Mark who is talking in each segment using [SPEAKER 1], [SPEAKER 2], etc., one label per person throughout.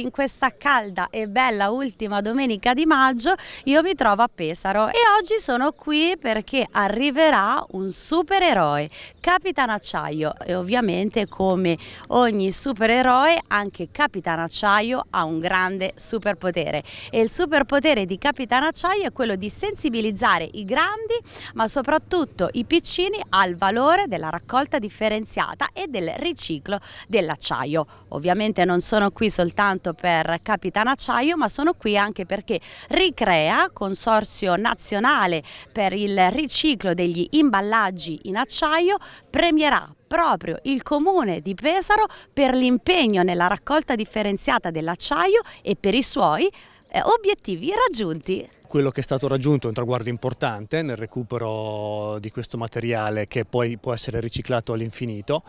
[SPEAKER 1] In questa calda e bella ultima domenica di maggio io mi trovo a Pesaro e oggi sono qui perché arriverà un supereroe, Capitan Acciaio e ovviamente come ogni supereroe anche Capitan Acciaio ha un grande superpotere e il superpotere di Capitan Acciaio è quello di sensibilizzare i grandi ma soprattutto i piccini al valore della raccolta differenziata e del riciclo dell'acciaio. Ovviamente non sono qui soltanto soltanto per Capitan Acciaio ma sono qui anche perché Ricrea, consorzio nazionale per il riciclo degli imballaggi in acciaio, premierà proprio il comune di Pesaro per l'impegno nella raccolta differenziata dell'acciaio e per i suoi eh, obiettivi raggiunti
[SPEAKER 2] quello che è stato raggiunto è un traguardo importante nel recupero di questo materiale che poi può essere riciclato all'infinito,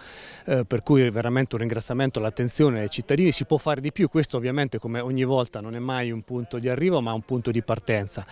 [SPEAKER 2] eh, per cui veramente un ringraziamento all'attenzione ai cittadini, si può fare di più, questo ovviamente come ogni volta non è mai un punto di arrivo ma un punto di partenza.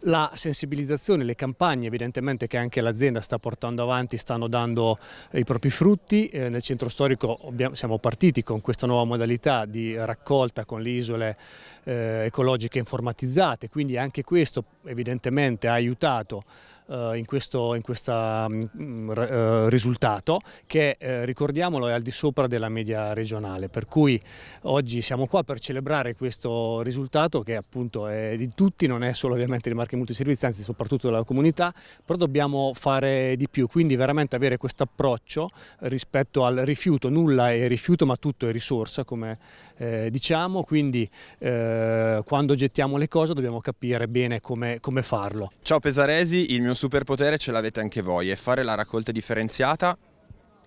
[SPEAKER 2] La sensibilizzazione, le campagne evidentemente che anche l'azienda sta portando avanti stanno dando eh, i propri frutti, eh, nel centro storico abbiamo, siamo partiti con questa nuova modalità di raccolta con le isole eh, ecologiche informatizzate, quindi anche questo questo evidentemente ha aiutato eh, in questo in questa, mh, mm, eh, risultato che eh, ricordiamolo è al di sopra della media regionale per cui oggi siamo qua per celebrare questo risultato che appunto è di tutti non è solo ovviamente di marche multiservizi anzi soprattutto della comunità però dobbiamo fare di più quindi veramente avere questo approccio rispetto al rifiuto nulla è rifiuto ma tutto è risorsa come eh, diciamo quindi eh, quando gettiamo le cose dobbiamo capire bene come, come farlo
[SPEAKER 3] Ciao Pesaresi il mio superpotere ce l'avete anche voi, è fare la raccolta differenziata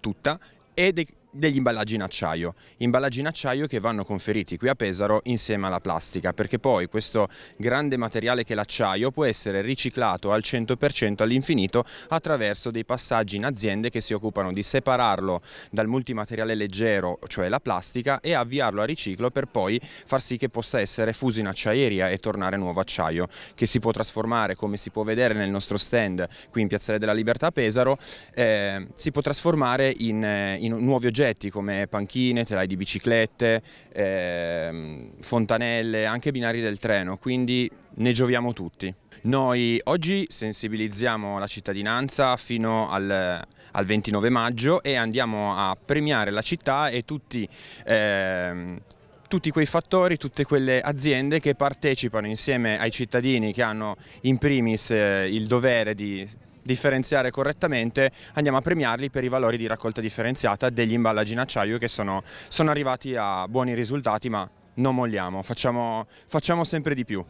[SPEAKER 3] tutta e degli imballaggi in acciaio, imballaggi in acciaio che vanno conferiti qui a Pesaro insieme alla plastica perché poi questo grande materiale che è l'acciaio può essere riciclato al 100% all'infinito attraverso dei passaggi in aziende che si occupano di separarlo dal multimateriale leggero cioè la plastica e avviarlo a riciclo per poi far sì che possa essere fuso in acciaieria e tornare nuovo acciaio che si può trasformare come si può vedere nel nostro stand qui in Piazzale della Libertà a Pesaro eh, si può trasformare in, eh, in nuovi oggetti oggetti come panchine, telai di biciclette, eh, fontanelle, anche binari del treno, quindi ne gioviamo tutti. Noi oggi sensibilizziamo la cittadinanza fino al, al 29 maggio e andiamo a premiare la città e tutti... Eh, tutti quei fattori, tutte quelle aziende che partecipano insieme ai cittadini che hanno in primis eh, il dovere di differenziare correttamente andiamo a premiarli per i valori di raccolta differenziata degli imballaggi in acciaio che sono, sono arrivati a buoni risultati ma non molliamo, facciamo, facciamo sempre di più.